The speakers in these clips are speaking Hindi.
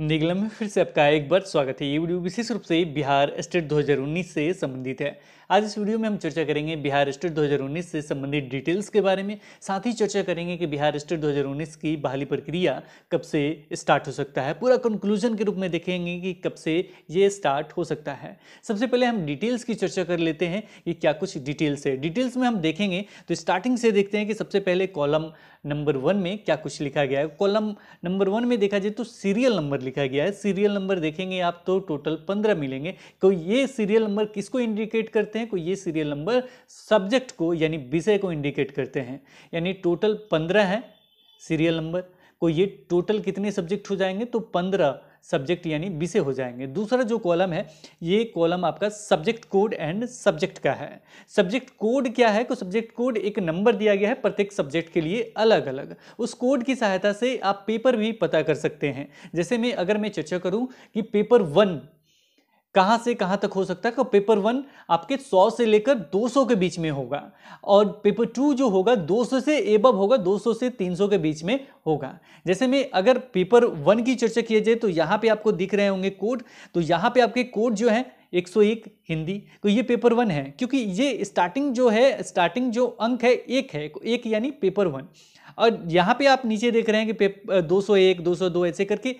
निगलम में फिर से आपका एक बार स्वागत है ये वीडियो विशेष रूप से बिहार स्टेट 2019 से संबंधित है आज इस वीडियो में हम चर्चा करेंगे बिहार स्टेट 2019 से संबंधित डिटेल्स के बारे में साथ ही चर्चा करेंगे कि बिहार स्टेट 2019 की बहाली प्रक्रिया कब से स्टार्ट हो सकता है पूरा कंक्लूजन के रूप में देखेंगे कि कब से ये स्टार्ट हो सकता है सबसे पहले हम डिटेल्स की चर्चा कर लेते हैं कि क्या कुछ डिटेल्स है डिटेल्स में हम देखेंगे तो स्टार्टिंग से देखते हैं कि सबसे पहले कॉलम नंबर वन में क्या कुछ लिखा गया है कॉलम नंबर वन में देखा जाए तो सीरियल नंबर लिखा गया है सीरियल नंबर देखेंगे आप तो टोटल पंद्रह मिलेंगे तो ये सीरियल नंबर किसको इंडिकेट करते हैं हैं को ये सीरियल नंबर सब्जेक्ट को यानी विषय को इंडिकेट करते हैं यानी टोटल पंद्रह है सीरियल नंबर को ये टोटल कितने सब्जेक्ट हो जाएंगे तो पंद्रह सब्जेक्ट यानी विषय हो जाएंगे दूसरा जो कॉलम है ये कॉलम आपका सब्जेक्ट कोड एंड सब्जेक्ट का है सब्जेक्ट कोड क्या है को सब्जेक्ट कोड एक नंबर दिया गया है प्रत्येक सब्जेक्ट के लिए अलग अलग उस कोड की सहायता से आप पेपर भी पता कर सकते हैं जैसे मैं अगर मैं चर्चा करूं कि पेपर वन कहाँ से कहाँ तक हो सकता है पेपर वन आपके 100 से लेकर 200 के बीच में होगा और पेपर टू जो होगा 200 से एब होगा 200 से 300 के बीच में होगा जैसे में अगर पेपर वन की चर्चा किया जाए तो यहाँ पे आपको दिख रहे होंगे कोड तो यहाँ पे आपके कोड जो है 101 हिंदी तो ये पेपर वन है क्योंकि ये स्टार्टिंग जो है स्टार्टिंग जो अंक है एक है एक यानी पेपर वन और यहाँ पे आप नीचे देख रहे हैं कि पेपर दो सौ ऐसे करके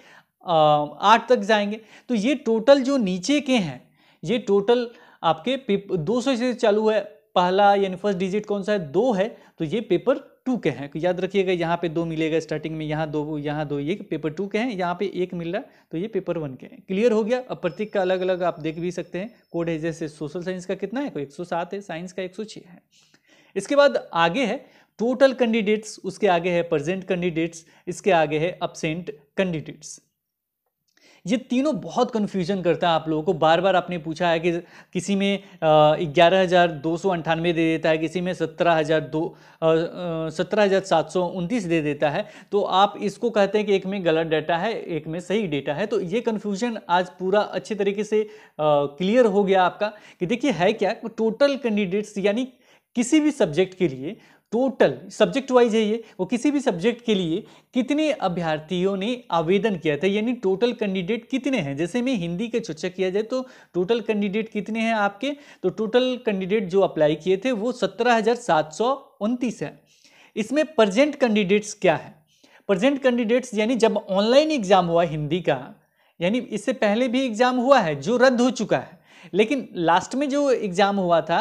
आठ तक जाएंगे तो ये टोटल जो नीचे के हैं ये टोटल आपके पेपर दो सौ से चालू है पहला यानी फर्स्ट डिजिट कौन सा है दो है तो ये पेपर टू के हैं याद रखिएगा यहाँ पे दो मिलेगा स्टार्टिंग में यहाँ दो यहाँ दो ये पेपर टू के हैं यहाँ पे एक मिल रहा है तो ये पेपर वन के हैं क्लियर हो गया अब प्रतीक का अलग अलग आप देख भी सकते हैं कोड है जैसे सोशल साइंस का कितना है कोई एक है साइंस का एक है इसके बाद आगे है टोटल कैंडिडेट्स उसके आगे है प्रेजेंट कैंडिडेट्स इसके आगे है अपसेंट कैंडिडेट्स ये तीनों बहुत कन्फ्यूजन करता है आप लोगों को बार बार आपने पूछा है कि किसी में ग्यारह हज़ार दो सौ अंठानवे दे देता है किसी में सत्रह हज़ार दो सत्रह हज़ार सात सौ उनतीस दे देता है तो आप इसको कहते हैं कि एक में गलत डाटा है एक में सही डेटा है तो ये कन्फ्यूजन आज पूरा अच्छे तरीके से क्लियर हो गया आपका कि देखिए है क्या टोटल कैंडिडेट्स यानी किसी भी सब्जेक्ट के लिए टोटल सब्जेक्ट वाइज है ये वो किसी भी सब्जेक्ट के लिए कितने अभ्यर्थियों ने आवेदन किया था यानी टोटल कैंडिडेट कितने हैं जैसे में हिंदी का चर्चा किया जाए तो टोटल कैंडिडेट कितने हैं आपके तो टोटल कैंडिडेट जो अप्लाई किए थे वो सत्रह है इसमें प्रजेंट कैंडिडेट्स क्या है प्रजेंट कैंडिडेट्स यानी जब ऑनलाइन एग्जाम हुआ हिंदी का यानी इससे पहले भी एग्जाम हुआ है जो रद्द हो चुका है लेकिन लास्ट में जो एग्जाम हुआ था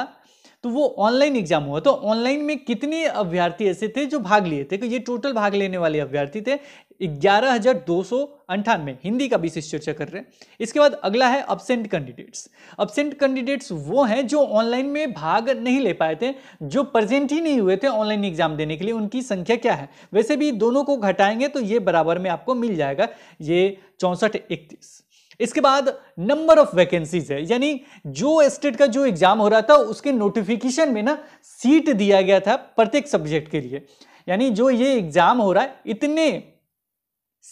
तो वो ऑनलाइन एग्जाम हुआ तो ऑनलाइन में कितने अभ्यर्थी ऐसे थे जो भाग लिए थे तो ये टोटल भाग लेने वाले अभ्यर्थी थे ग्यारह हजार दो सौ अंठानवे हिंदी का विशेष चर्चा कर रहे हैं इसके बाद अगला है अबसेंट कैंडिडेट्स अबसेंट कैंडिडेट्स वो हैं जो ऑनलाइन में भाग नहीं ले पाए थे जो प्रेजेंट ही नहीं हुए थे ऑनलाइन एग्जाम देने के लिए उनकी संख्या क्या है वैसे भी दोनों को घटाएंगे तो ये बराबर में आपको मिल जाएगा ये चौंसठ इकतीस इसके बाद नंबर ऑफ वैकेंसीज है यानी जो स्टेट का जो एग्जाम हो रहा था उसके नोटिफिकेशन में ना सीट दिया गया था प्रत्येक सब्जेक्ट के लिए यानी जो ये एग्जाम हो रहा है इतने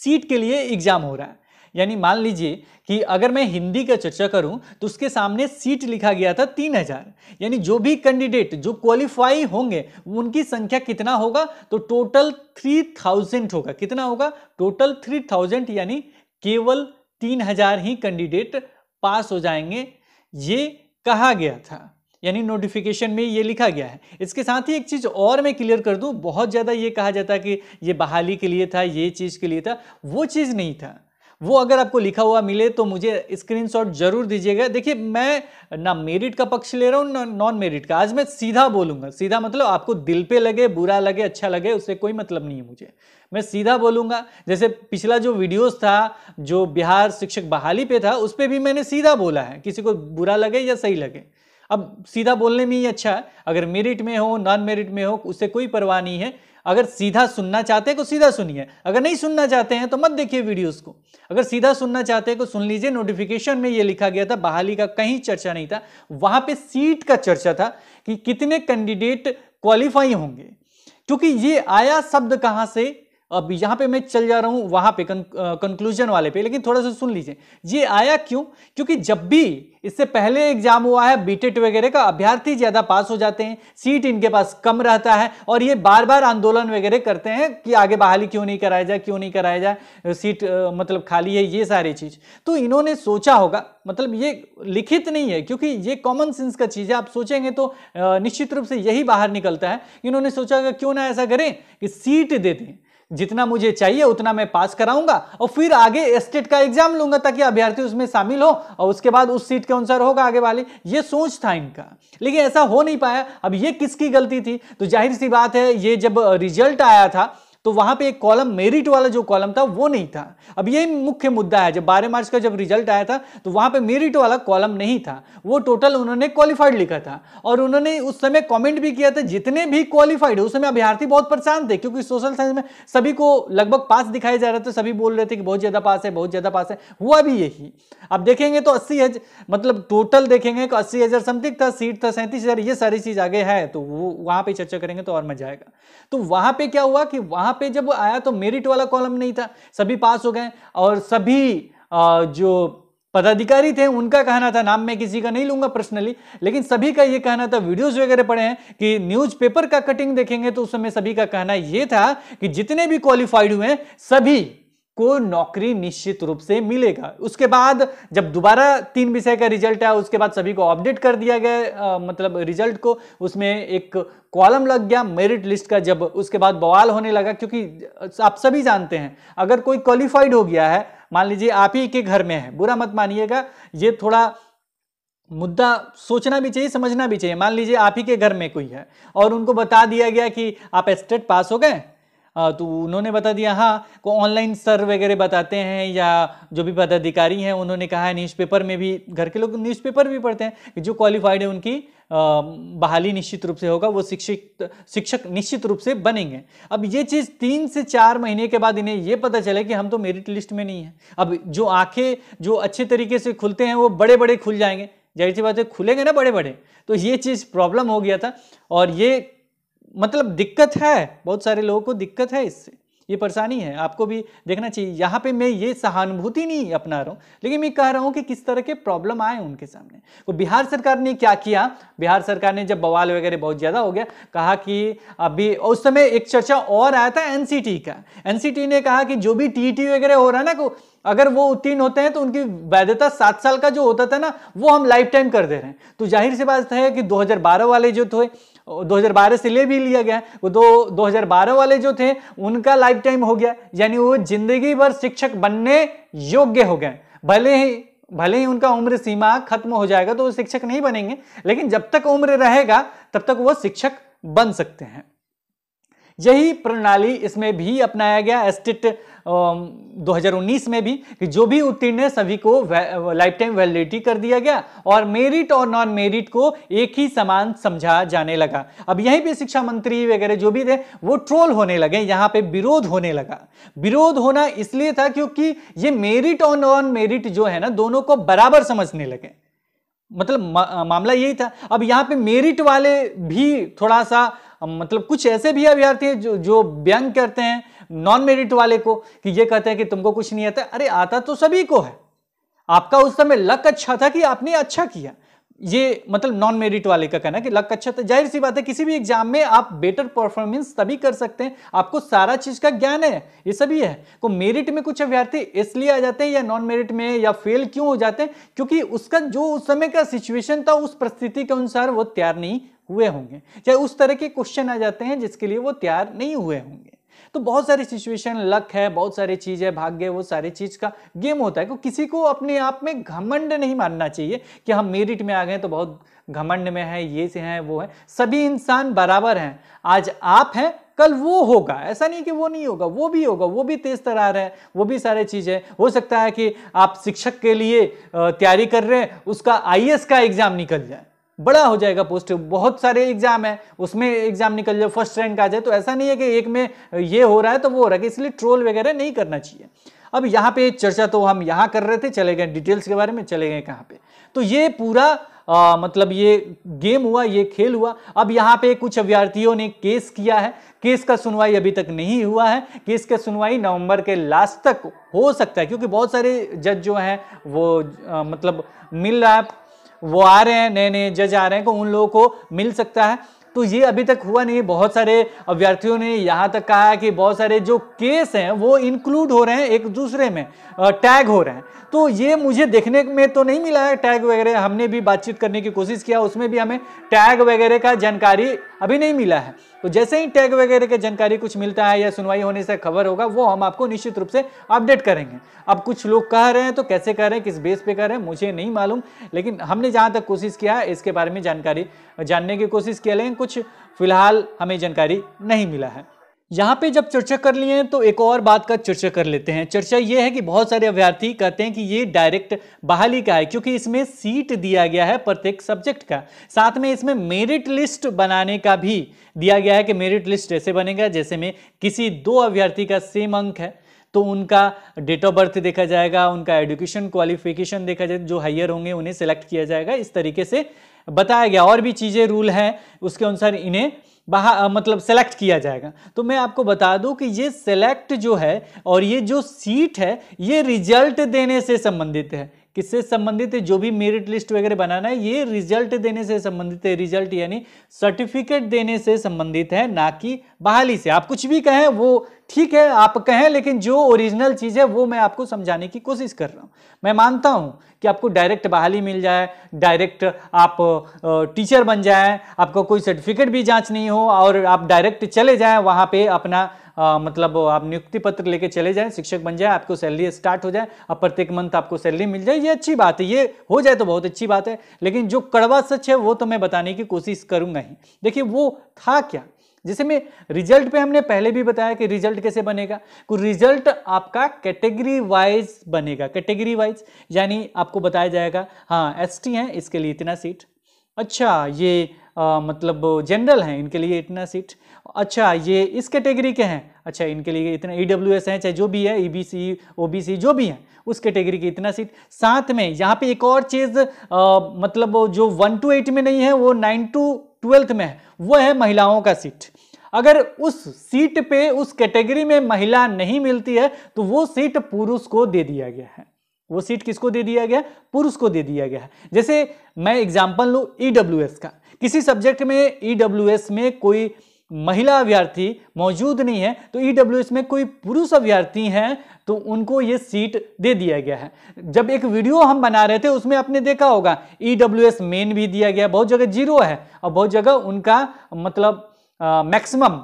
सीट के लिए एग्जाम हो रहा है यानी मान लीजिए कि अगर मैं हिंदी का चर्चा करूं तो उसके सामने सीट लिखा गया था तीन हजार यानी जो भी कैंडिडेट जो क्वालिफाई होंगे उनकी संख्या कितना होगा तो टोटल थ्री थाउजेंड होगा कितना होगा टोटल थ्री थाउजेंड यानी केवल तीन हजार ही कैंडिडेट पास हो जाएंगे ये कहा गया था यानी नोटिफिकेशन में ये लिखा गया है इसके साथ ही एक चीज़ और मैं क्लियर कर दूं बहुत ज़्यादा ये कहा जाता है कि ये बहाली के लिए था ये चीज़ के लिए था वो चीज़ नहीं था वो अगर आपको लिखा हुआ मिले तो मुझे स्क्रीनशॉट जरूर दीजिएगा देखिए मैं ना मेरिट का पक्ष ले रहा हूँ ना नॉन मेरिट का आज मैं सीधा बोलूँगा सीधा मतलब आपको दिल पे लगे बुरा लगे अच्छा लगे उससे कोई मतलब नहीं है मुझे मैं सीधा बोलूँगा जैसे पिछला जो वीडियोस था जो बिहार शिक्षक बहाली पे था उस पर भी मैंने सीधा बोला है किसी को बुरा लगे या सही लगे अब सीधा बोलने में ही अच्छा है अगर मेरिट में हो नॉन मेरिट में हो उससे कोई परवाह नहीं है अगर सीधा सुनना चाहते हैं तो सीधा सुनिए अगर नहीं सुनना चाहते हैं तो मत देखिए वीडियोस को अगर सीधा सुनना चाहते हैं तो सुन लीजिए नोटिफिकेशन में ये लिखा गया था बहाली का कहीं चर्चा नहीं था वहां पे सीट का चर्चा था कि कितने कैंडिडेट क्वालिफाई होंगे क्योंकि ये आया शब्द कहाँ से अब यहाँ पे मैं चल जा रहा हूँ वहाँ पे कंक्लूजन वाले पे लेकिन थोड़ा सा सुन लीजिए ये आया क्यों क्योंकि जब भी इससे पहले एग्जाम हुआ है बीटेट वगैरह का अभ्यर्थी ज़्यादा पास हो जाते हैं सीट इनके पास कम रहता है और ये बार बार आंदोलन वगैरह करते हैं कि आगे बहाली क्यों नहीं कराया जाए क्यों नहीं कराया जाए सीट मतलब खाली है ये सारी चीज़ तो इन्होंने सोचा होगा मतलब ये लिखित नहीं है क्योंकि ये कॉमन सेंस का चीज़ है आप सोचेंगे तो निश्चित रूप से यही बाहर निकलता है इन्होंने सोचा क्यों ना ऐसा करें कि सीट दे दें जितना मुझे चाहिए उतना मैं पास कराऊंगा और फिर आगे स्टेट का एग्जाम लूंगा ताकि अभ्यर्थी उसमें शामिल हो और उसके बाद उस सीट के अनुसार होगा आगे वाली ये सोच था इनका लेकिन ऐसा हो नहीं पाया अब ये किसकी गलती थी तो जाहिर सी बात है ये जब रिजल्ट आया था तो वहां पे एक कॉलम मेरिट वाला जो कॉलम था वो नहीं था अब ये मुख्य मुद्दा है जब बारह मार्च का जब रिजल्ट आया था तो वहां पे मेरिट वाला कॉलम नहीं था वो टोटल उन्होंने क्वालिफाइड लिखा था और उन्होंने उस समय कमेंट भी किया था जितने भी क्वालिफाइड उस समय अभ्यार्थी बहुत परेशान थे क्योंकि सोशल साइंस में सभी को लगभग पास दिखाए जा रहे थे सभी बोल रहे थे कि बहुत ज्यादा पास है बहुत ज्यादा पास है हुआ भी यही अब देखेंगे तो अस्सी मतलब टोटल देखेंगे तो अस्सी हजार समथिंग था सीट था सैंतीस हजार ये सारी चीज आगे है तो वो वहां पर चर्चा करेंगे तो और मजा आएगा तो वहां पर क्या हुआ कि वहां यहाँ पे जब आया तो मेरिट वाला कॉलम नहीं था सभी पास हो गए और सभी जो पदाधिकारी थे उनका कहना था नाम मैं किसी का नहीं लूंगा पर्सनली लेकिन सभी का ये कहना था वीडियोस वगैरह पड़े हैं कि न्यूज़पेपर का कटिंग देखेंगे तो उस समय सभी का कहना ये था कि जितने भी क्वालिफाइड हुए हैं सभी को नौकरी निश्चित रूप से मिलेगा उसके बाद जब दोबारा तीन विषय का रिजल्ट आया उसके बाद सभी को अपडेट कर दिया गया आ, मतलब रिजल्ट को उसमें एक कॉलम लग गया मेरिट लिस्ट का जब उसके बाद बवाल होने लगा क्योंकि आप सभी जानते हैं अगर कोई क्वालिफाइड हो गया है मान लीजिए आप ही के घर में है बुरा मत मानिएगा ये थोड़ा मुद्दा सोचना भी चाहिए समझना भी चाहिए मान लीजिए आप ही के घर में कोई है और उनको बता दिया गया कि आप स्टेट पास हो गए तो उन्होंने बता दिया हाँ को ऑनलाइन सर वगैरह बताते हैं या जो भी पदाधिकारी हैं उन्होंने कहा है न्यूज़पेपर में भी घर के लोग न्यूज़पेपर भी पढ़ते हैं कि जो क्वालिफाइड है उनकी बहाली निश्चित रूप से होगा वो शिक्षित शिक्षक निश्चित रूप से बनेंगे अब ये चीज़ तीन से चार महीने के बाद इन्हें ये पता चले कि हम तो मेरिट लिस्ट में नहीं है अब जो आँखें जो अच्छे तरीके से खुलते हैं वो बड़े बड़े खुल जाएंगे जाहिर सी बात है खुलेंगे ना बड़े बड़े तो ये चीज़ प्रॉब्लम हो गया था और ये मतलब दिक्कत है बहुत सारे लोगों को दिक्कत है इससे ये परेशानी है आपको भी देखना चाहिए यहाँ पे मैं ये सहानुभूति नहीं अपना रहा हूँ लेकिन मैं कह रहा हूँ कि किस तरह के प्रॉब्लम आए उनके सामने तो बिहार सरकार ने क्या किया बिहार सरकार ने जब बवाल वगैरह बहुत ज़्यादा हो गया कहा कि अभी उस समय एक चर्चा और आया था एनसीटी का एनसीटी ने कहा कि जो भी टी e वगैरह हो रहा है ना को अगर वो उत्तीर्ण होते हैं तो उनकी वैधता सात साल का जो होता था ना वो हम लाइफ टाइम कर दे रहे हैं तो जाहिर सी बात है कि 2012 वाले जो थे 2012 से ले भी लिया गया वो दो 2012 वाले जो थे उनका लाइफ टाइम हो गया यानी वो जिंदगी भर शिक्षक बनने योग्य हो गए भले ही भले ही उनका उम्र सीमा खत्म हो जाएगा तो वो शिक्षक नहीं बनेंगे लेकिन जब तक उम्र रहेगा तब तक वो शिक्षक बन सकते हैं यही प्रणाली इसमें भी अपनाया गया एस्टेट 2019 में भी कि जो भी उत्तीर्ण है सभी को लाइफ टाइम वैलिडिटी कर दिया गया और मेरिट और नॉन मेरिट को एक ही समान समझा जाने लगा अब यहीं पे शिक्षा मंत्री वगैरह जो भी थे वो ट्रोल होने लगे यहाँ पे विरोध होने लगा विरोध होना इसलिए था क्योंकि ये मेरिट और नॉन मेरिट जो है ना दोनों को बराबर समझने लगे मतलब मा, मामला यही था अब यहाँ पे मेरिट वाले भी थोड़ा सा मतलब कुछ ऐसे भी अभ्यर्थी हैं जो जो व्यंग करते हैं नॉन मेरिट वाले को कि ये कहते हैं कि तुमको कुछ नहीं आता अरे आता तो सभी को है आपका उस समय लक अच्छा था कि आपने अच्छा किया ये मतलब नॉन मेरिट वाले का कहना कि लक अच्छा था जाहिर सी बात है किसी भी एग्जाम में आप बेटर परफॉर्मेंस तभी कर सकते हैं आपको सारा चीज का ज्ञान है ये सभी है को तो मेरिट में कुछ अभ्यर्थी इसलिए आ जाते हैं या नॉन मेरिट में या फेल क्यों हो जाते हैं क्योंकि उसका जो उस समय का सिचुएशन था उस परिस्थिति के अनुसार वो तैयार नहीं हुए होंगे चाहे उस तरह के क्वेश्चन आ जाते हैं जिसके लिए वो तैयार नहीं हुए होंगे तो बहुत सारी सिचुएशन लक है बहुत सारी चीज़ है भाग्य वो सारी चीज़ का गेम होता है को तो किसी को अपने आप में घमंड नहीं मानना चाहिए कि हम मेरिट में आ गए तो बहुत घमंड में है ये से हैं वो है सभी इंसान बराबर हैं आज आप हैं कल वो होगा ऐसा नहीं कि वो नहीं होगा वो भी होगा वो भी तेज तरार है वो भी सारे चीज़ें हो सकता है कि आप शिक्षक के लिए तैयारी कर रहे हैं उसका आई का एग्ज़ाम निकल जाए बड़ा हो जाएगा पोस्ट बहुत सारे एग्जाम है उसमें एग्जाम निकल जाए फर्स्ट रैंक आ जाए तो ऐसा नहीं है कि एक में ये हो रहा है तो वो हो रहा है इसलिए ट्रोल वगैरह नहीं करना चाहिए अब यहाँ पे चर्चा तो हम यहाँ कर रहे थे चले गए डिटेल्स के बारे में चले गए कहाँ पे तो ये पूरा आ, मतलब ये गेम हुआ ये खेल हुआ अब यहाँ पे कुछ अभ्यर्थियों ने केस किया है केस का सुनवाई अभी तक नहीं हुआ है केस का सुनवाई नवंबर के लास्ट तक हो सकता है क्योंकि बहुत सारे जज जो हैं वो आ, मतलब मिल रहा है वो आ रहे हैं नए नए जज आ रहे हैं तो उन लोगों को मिल सकता है तो ये अभी तक हुआ नहीं बहुत सारे अभ्यर्थियों ने यहाँ तक कहा कि बहुत सारे जो केस हैं वो इंक्लूड हो रहे हैं एक दूसरे में टैग हो रहे हैं तो ये मुझे देखने में तो नहीं मिला है टैग वगैरह हमने भी बातचीत करने की कोशिश किया उसमें भी हमें टैग वगैरह का जानकारी अभी नहीं मिला है तो जैसे ही टैग वगैरह की जानकारी कुछ मिलता है या सुनवाई होने से खबर होगा वो हम आपको निश्चित रूप से अपडेट करेंगे अब कुछ लोग कह रहे हैं तो कैसे कह रहे हैं किस बेस पे कह रहे हैं मुझे नहीं मालूम लेकिन हमने जहाँ तक कोशिश किया है इसके बारे में जानकारी जानने की कोशिश किया लेकिन कुछ फिलहाल हमें जानकारी नहीं मिला है यहाँ पे जब चर्चा कर लिए हैं तो एक और बात का चर्चा कर लेते हैं चर्चा ये है कि बहुत सारे अभ्यर्थी कहते हैं कि ये डायरेक्ट बहाली का है क्योंकि इसमें सीट दिया गया है प्रत्येक सब्जेक्ट का साथ में इसमें मेरिट लिस्ट बनाने का भी दिया गया है कि मेरिट लिस्ट ऐसे बनेगा जैसे में किसी दो अभ्यर्थी का सेम अंक है तो उनका डेट ऑफ बर्थ देखा जाएगा उनका एडुकेशन क्वालिफिकेशन देखा जाए जो हायर होंगे उन्हें सेलेक्ट किया जाएगा इस तरीके से बताया गया और भी चीज़ें रूल हैं उसके अनुसार इन्हें बाहर मतलब सेलेक्ट किया जाएगा तो मैं आपको बता दूं कि ये सेलेक्ट जो है और ये जो सीट है ये रिजल्ट देने से संबंधित है किससे संबंधित है जो भी मेरिट लिस्ट वगैरह बनाना है ये रिजल्ट देने से संबंधित है रिजल्ट यानी सर्टिफिकेट देने से संबंधित है ना कि बहाली से आप कुछ भी कहें वो ठीक है आप कहें लेकिन जो ओरिजिनल चीज़ है वो मैं आपको समझाने की कोशिश कर रहा हूँ मैं मानता हूँ कि आपको डायरेक्ट बहाली मिल जाए डायरेक्ट आप टीचर बन जाएं आपको कोई सर्टिफिकेट भी जांच नहीं हो और आप डायरेक्ट चले जाएं वहाँ पे अपना आ, मतलब आप नियुक्ति पत्र लेके चले जाएं शिक्षक बन जाए आपको सैलरी स्टार्ट हो जाए अब प्रत्येक मंथ आपको सैलरी मिल जाए ये अच्छी बात है ये हो जाए तो बहुत अच्छी बात है लेकिन जो कड़वा सच है वो तो मैं बताने की कोशिश करूँगा ही देखिए वो था क्या जैसे में रिजल्ट पे हमने पहले भी बताया कि रिजल्ट कैसे बनेगा रिजल्ट तो आपका कैटेगरी वाइज बनेगा कैटेगरी वाइज यानी आपको बताया जाएगा हाँ एस टी हैं इसके लिए इतना सीट अच्छा ये आ, मतलब जनरल हैं इनके लिए इतना सीट अच्छा ये इस कैटेगरी के हैं अच्छा इनके लिए इतना ई डब्ल्यू एस हैं चाहे जो भी है E B C O B C जो भी हैं उस कैटेगरी के इतना सीट साथ में यहाँ पे एक और चीज़ मतलब जो वन टू एट में नहीं है वो नाइन टू ट्वेल्थ में है वो है महिलाओं का सीट अगर उस सीट पे उस कैटेगरी में महिला नहीं मिलती है तो वो सीट पुरुष को दे दिया गया है वो सीट किसको दे दिया गया पुरुष को दे दिया गया है जैसे मैं एग्जाम्पल लूँ ई का किसी सब्जेक्ट में ई e में कोई महिला अभ्यर्थी मौजूद नहीं है तो ई e में कोई पुरुष अभ्यर्थी हैं तो उनको ये सीट दे दिया गया है जब एक वीडियो हम बना रहे थे उसमें आपने देखा होगा ई e मेन भी दिया गया बहुत जगह जीरो है और बहुत जगह उनका मतलब मैक्सिमम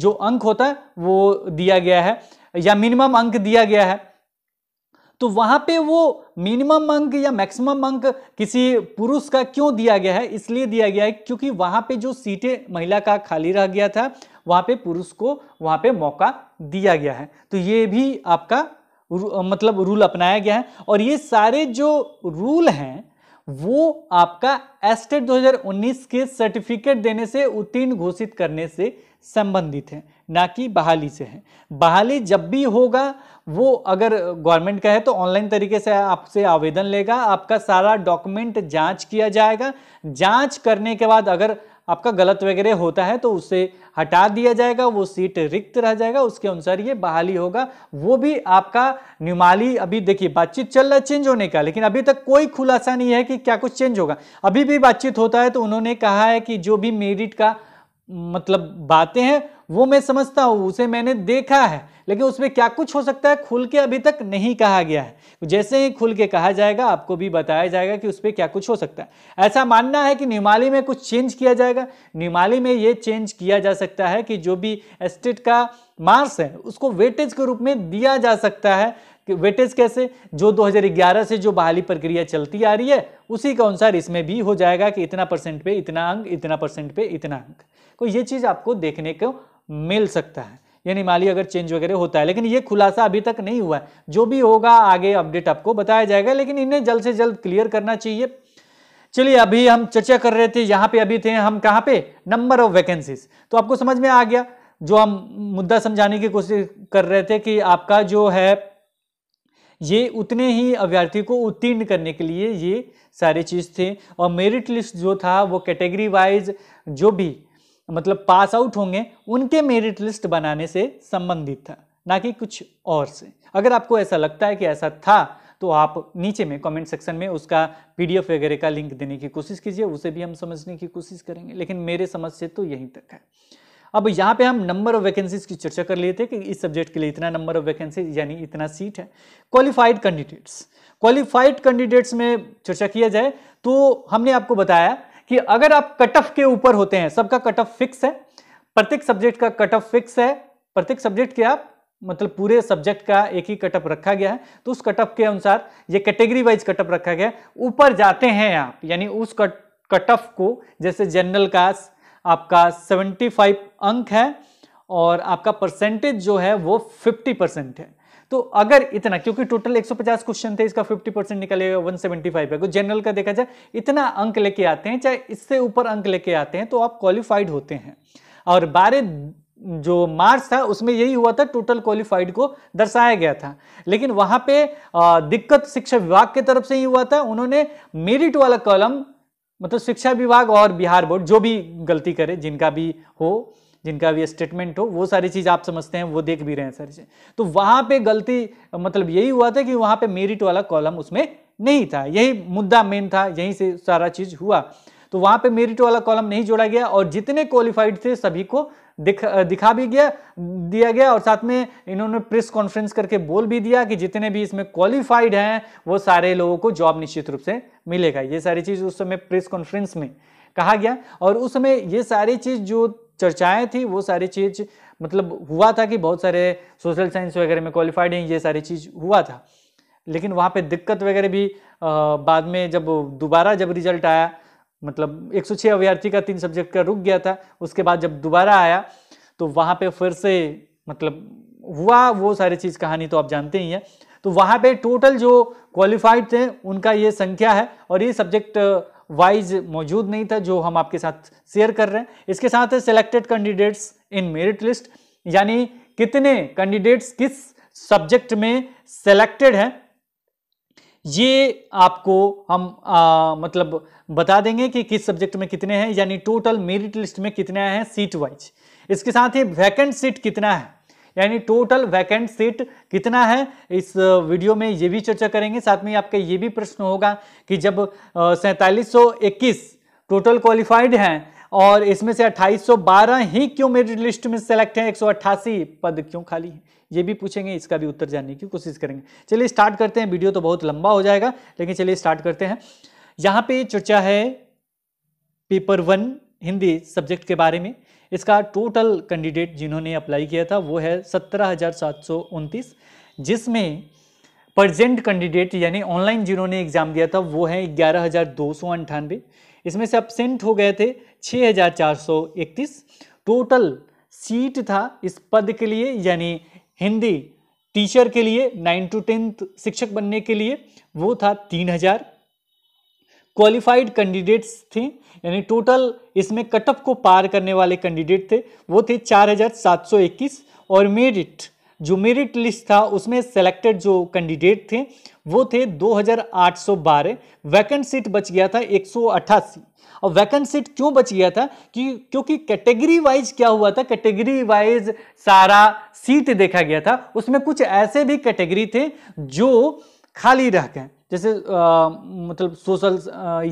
जो अंक होता है वो दिया गया है या मिनिमम अंक दिया गया है तो वहां पे वो मिनिमम अंक या मैक्सिमम अंक किसी पुरुष का क्यों दिया गया है इसलिए दिया गया है क्योंकि वहां पे जो सीटें महिला का खाली रह गया था वहां पे पुरुष को वहां पे मौका दिया गया है तो ये भी आपका मतलब रूल अपनाया गया है और ये सारे जो रूल हैं वो आपका एस्टेट 2019 के सर्टिफिकेट देने से उत्तीर्ण घोषित करने से संबंधित है ना कि बहाली से है बहाली जब भी होगा वो अगर गवर्नमेंट का है तो ऑनलाइन तरीके से आपसे आवेदन लेगा आपका सारा डॉक्यूमेंट जांच किया जाएगा जांच करने के बाद अगर आपका गलत वगैरह होता है तो उसे हटा दिया जाएगा वो सीट रिक्त रह जाएगा उसके अनुसार ये बहाली होगा वो भी आपका न्यूमाली अभी देखिए बातचीत चल रहा है चेंज होने का लेकिन अभी तक कोई खुलासा नहीं है कि क्या कुछ चेंज होगा अभी भी बातचीत होता है तो उन्होंने कहा है कि जो भी मेरिट का मतलब बातें हैं वो मैं समझता हूँ उसे मैंने देखा है लेकिन उसमें क्या कुछ हो सकता है खुल के अभी तक नहीं कहा गया है जैसे ही खुल के कहा जाएगा आपको भी बताया जाएगा कि उस पर क्या कुछ हो सकता है ऐसा मानना है कि निमाली में कुछ चेंज किया जाएगा निमाली में ये चेंज किया जा सकता है कि जो भी एस्टेट का मार्स है उसको वेटेज के रूप में दिया जा सकता है वेटेज कैसे जो 2011 से जो बहाली प्रक्रिया चलती आ रही है उसी के अनुसार इसमें भी हो जाएगा कि इतना परसेंट पे इतना अंक इतना परसेंट पे इतना अंक तो ये चीज़ आपको देखने को मिल सकता है यानी माली अगर चेंज वगैरह होता है लेकिन ये खुलासा अभी तक नहीं हुआ है जो भी होगा आगे अपडेट आपको बताया जाएगा लेकिन इन्हें जल्द से जल्द क्लियर करना चाहिए चलिए अभी हम चर्चा कर रहे थे यहाँ पे अभी थे हम कहाँ पे नंबर ऑफ वैकेंसीज तो आपको समझ में आ गया जो हम मुद्दा समझाने की कोशिश कर रहे थे कि आपका जो है ये उतने ही अभ्यर्थी को उत्तीर्ण करने के लिए ये सारे चीज़ थे और मेरिट लिस्ट जो था वो कैटेगरी वाइज जो भी मतलब पास आउट होंगे उनके मेरिट लिस्ट बनाने से संबंधित था ना कि कुछ और से अगर आपको ऐसा लगता है कि ऐसा था तो आप नीचे में कमेंट सेक्शन में उसका पीडीएफ वगैरह का लिंक देने की कोशिश कीजिए उसे भी हम समझने की कोशिश करेंगे लेकिन मेरे समझ से तो यहीं तक है अब यहाँ पे हम नंबर ऑफ वैकेंसीज की चर्चा कर लिए थे कि इस सब्जेक्ट के लिए इतना नंबर ऑफ वैकेंसीज यानी इतना सीट है क्वालिफाइड कैंडिडेट्स क्वालिफाइड कैंडिडेट्स में चर्चा किया जाए तो हमने आपको बताया कि अगर आप कट ऑफ के ऊपर होते हैं सबका कट ऑफ फिक्स है प्रत्येक सब्जेक्ट का कट ऑफ फिक्स है प्रत्येक सब्जेक्ट के आप मतलब पूरे सब्जेक्ट का एक ही कटअप रखा गया है तो उस कटअप के अनुसार ये कैटेगरी वाइज कटअप रखा गया है ऊपर जाते हैं आप यानी उस कट कटअप को जैसे जनरल का आपका 75 अंक है और आपका परसेंटेज जो है वो 50 परसेंट है तो अगर इतना क्योंकि टोटल 150 क्वेश्चन थे इसका 50 परसेंट निकलेगा 175 का जनरल का देखा जाए इतना अंक लेके आते हैं चाहे इससे ऊपर अंक लेके आते हैं तो आप क्वालिफाइड होते हैं और बारह जो मार्च था उसमें यही हुआ था टोटल क्वालिफाइड को दर्शाया गया था लेकिन वहां पे दिक्कत शिक्षा विभाग के तरफ से ही हुआ था उन्होंने मेरिट वाला कॉलम मतलब शिक्षा विभाग और बिहार बोर्ड जो भी गलती करे जिनका भी हो जिनका भी स्टेटमेंट हो वो सारी चीज़ आप समझते हैं वो देख भी रहे हैं सारी चीज़ तो वहाँ पे गलती मतलब यही हुआ था कि वहाँ पे मेरिट वाला कॉलम उसमें नहीं था यही मुद्दा मेन था यहीं से सारा चीज़ हुआ तो वहाँ पे मेरिट वाला कॉलम नहीं जोड़ा गया और जितने क्वालिफाइड थे सभी को दिख दिखा भी गया दिया गया और साथ में इन्होंने प्रेस कॉन्फ्रेंस करके बोल भी दिया कि जितने भी इसमें क्वालिफाइड हैं वो सारे लोगों को जॉब निश्चित रूप से मिलेगा ये सारी चीज़ उस समय प्रेस कॉन्फ्रेंस में कहा गया और उस समय ये सारी चीज़ जो चर्चाएं थी वो सारी चीज मतलब हुआ था कि बहुत सारे सोशल साइंस वगैरह में क्वालिफाइड हैं ये सारी चीज़ हुआ था लेकिन वहाँ पे दिक्कत वगैरह भी आ, बाद में जब दोबारा जब रिजल्ट आया मतलब 106 अभ्यर्थी का तीन सब्जेक्ट का रुक गया था उसके बाद जब दोबारा आया तो वहाँ पे फिर से मतलब हुआ वो सारी चीज़ कहानी तो आप जानते ही हैं तो वहाँ पे टोटल जो क्वालिफाइड थे उनका ये संख्या है और ये सब्जेक्ट वाइज मौजूद नहीं था जो हम आपके साथ शेयर कर रहे हैं इसके साथ है selected candidates in merit list यानी कितने कैंडिडेट्स किस सब्जेक्ट में सेलेक्टेड हैं ये आपको हम आ, मतलब बता देंगे कि किस सब्जेक्ट में कितने हैं यानी टोटल मेरिट लिस्ट में कितने हैं सीट वाइज इसके साथ ही वैकेंट सीट कितना है यानी टोटल वैकेंट सीट कितना है इस वीडियो में ये भी चर्चा करेंगे साथ में आपका ये भी प्रश्न होगा कि जब सैंतालीस टोटल क्वालिफाइड हैं और इसमें से 2812 ही क्यों मेरिट लिस्ट में सेलेक्ट हैं एक पद क्यों खाली हैं ये भी पूछेंगे इसका भी उत्तर जानने की कोशिश करेंगे चलिए स्टार्ट करते हैं वीडियो तो बहुत लंबा हो जाएगा लेकिन चलिए स्टार्ट करते हैं यहाँ पे चर्चा है पेपर वन हिंदी सब्जेक्ट के बारे में इसका टोटल कैंडिडेट जिन्होंने अप्लाई किया था वो है सत्रह हज़ार सात सौ उनतीस जिसमें प्रजेंट कैंडिडेट यानी ऑनलाइन जिन्होंने एग्ज़ाम दिया था वो है ग्यारह हज़ार दो सौ अंठानवे इसमें से अपसेंट हो गए थे छः हज़ार चार सौ इकतीस टोटल सीट था इस पद के लिए यानी हिंदी टीचर के लिए नाइन टू टेंथ शिक्षक बनने के लिए वो था तीन हज़ार क्वालिफाइड कैंडिडेट्स थे यानी टोटल इसमें कटअप को पार करने वाले कैंडिडेट थे वो थे 4721 और मेरिट जो मेरिट लिस्ट था उसमें सेलेक्टेड जो कैंडिडेट थे वो थे 2812 वैकेंट सीट बच गया था अट्ठासी और वैकेंट सीट क्यों बच गया था कि क्योंकि कैटेगरी वाइज क्या हुआ था कैटेगरी वाइज सारा सीट देखा गया था उसमें कुछ ऐसे भी कैटेगरी थे जो खाली रह गए जैसे आ, मतलब सोशल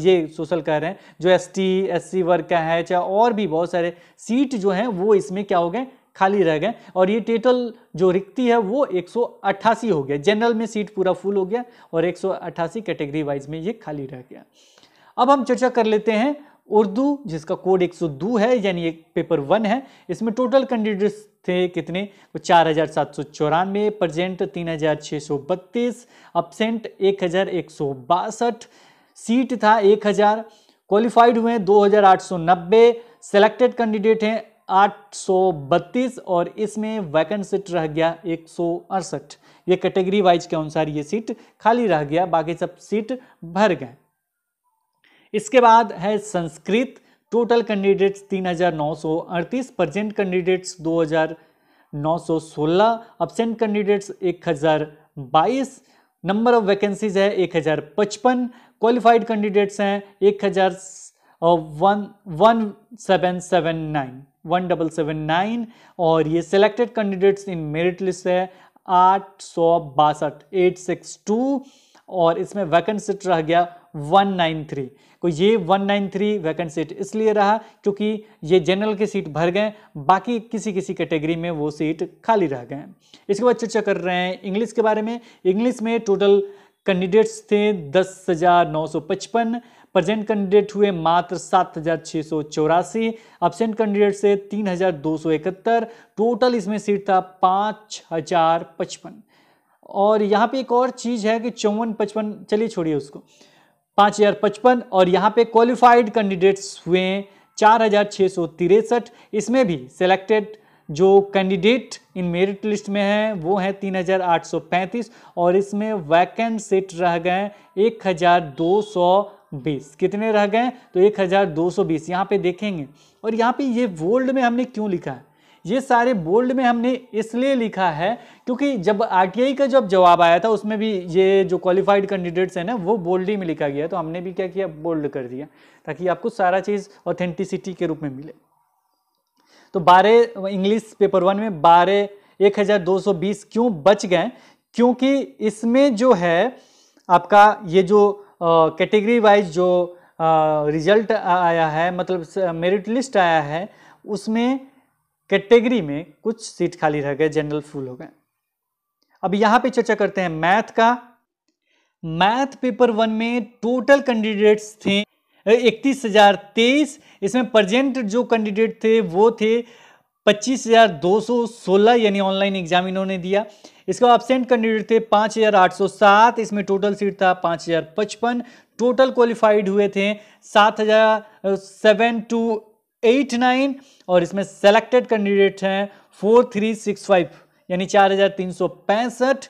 ये सोशल कह रहे हैं जो एस टी एस सी वर्ग का है चाहे और भी बहुत सारे सीट जो हैं वो इसमें क्या हो गए खाली रह गए और ये टोटल जो रिक्ति है वो एक हो गया जनरल में सीट पूरा फुल हो गया और एक कैटेगरी वाइज में ये खाली रह गया अब हम चर्चा कर लेते हैं उर्दू जिसका कोड 102 है यानी एक पेपर वन है इसमें टोटल कैंडिडेट्स थे कितने वो चार हज़ार सात सौ चौरानवे प्रजेंट तीन हज़ार छः सौ बत्तीस अपसेंट एक हज़ार एक सौ बासठ सीट था एक हज़ार क्वालिफाइड हुए दो हज़ार आठ सौ नब्बे सेलेक्टेड कैंडिडेट हैं आठ सौ बत्तीस और इसमें वैकेंट सीट रह गया एक सौ अड़सठ ये कैटेगरी वाइज के अनुसार ये सीट खाली रह गया बाकी सब सीट भर गए इसके बाद है संस्कृत टोटल कैंडिडेट्स तीन हज़ार नौ सौ अड़तीस प्रजेंट कैंडिडेट्स दो हज़ार नौ सौ सोलह अब्सेंट कैंडिडेट्स एक हज़ार बाईस नंबर ऑफ वैकेंसीज है एक हज़ार पचपन क्वालिफाइड कैंडिडेट्स हैं एक हज़ार one one seven seven nine one double seven nine और ये selected candidates in merit list है आठ सौ बासठ एट सिक्स टू और इसमें वैकेंट रह गया वन नाइन थ्री तो ये 193 वैकेंट सीट इसलिए रहा क्योंकि ये जनरल की सीट भर गए बाकी किसी किसी कैटेगरी में वो सीट खाली रह गए इसके बाद चर्चा कर रहे हैं इंग्लिश के बारे में इंग्लिश में टोटल कैंडिडेट्स थे दस हज़ार नौ सौ पचपन प्रेजेंट कैंडिडेट हुए मात्र सात हज़ार छः सौ चौरासी अबसेंट कैंडिडेट से तीन हज़ार दो सौ इकहत्तर टोटल इसमें सीट था पाँच हज़ार पचपन और यहाँ पे एक और चीज़ है कि चौवन पचपन चलिए छोड़िए उसको पाँच हजार पचपन और यहाँ पे क्वालिफाइड कैंडिडेट्स हुए हैं चार हजार छः सौ तिरसठ इसमें भी सिलेक्टेड जो कैंडिडेट इन मेरिट लिस्ट में हैं वो हैं पैंतीस और इसमें वैकेंट सीट रह गए एक हजार दो सौ बीस कितने रह गए तो एक हजार दो सौ बीस यहाँ पे देखेंगे और यहाँ पे ये वोल्ड में हमने क्यों लिखा है ये सारे बोल्ड में हमने इसलिए लिखा है क्योंकि जब आरटीआई का जब जवाब आया था उसमें भी ये जो क्वालिफाइड कैंडिडेट्स हैं ना वो बोल्ड ही में लिखा गया तो हमने भी क्या किया बोल्ड कर दिया ताकि आपको सारा चीज़ ऑथेंटिसिटी के रूप में मिले तो बारह इंग्लिश पेपर वन में बारह एक हज़ार दो सौ बीस क्यों बच गए क्योंकि इसमें जो है आपका ये जो कैटेगरी वाइज जो रिजल्ट आया है मतलब मेरिट लिस्ट आया है उसमें कैटेगरी में कुछ सीट खाली रह गए जनरल फुल हो गए अब यहाँ पे चर्चा करते हैं मैथ का मैथ पेपर वन में टोटल कैंडिडेट्स थे इकतीस हजार तेईस इसमें प्रजेंट जो कैंडिडेट थे वो थे पच्चीस हजार दो सौ सोलह यानी ऑनलाइन एग्जाम इन्होंने दिया इसका एबसेंट कैंडिडेट थे पाँच हजार आठ सौ सात इसमें टोटल सीट था पाँच हजार पचपन टोटल क्वालिफाइड हुए थे सात हजार सेवन टू एट नाइन और इसमें सेलेक्टेड कैंडिडेट हैं फोर थ्री सिक्स फाइव यानी चार हज़ार तीन सौ पैंसठ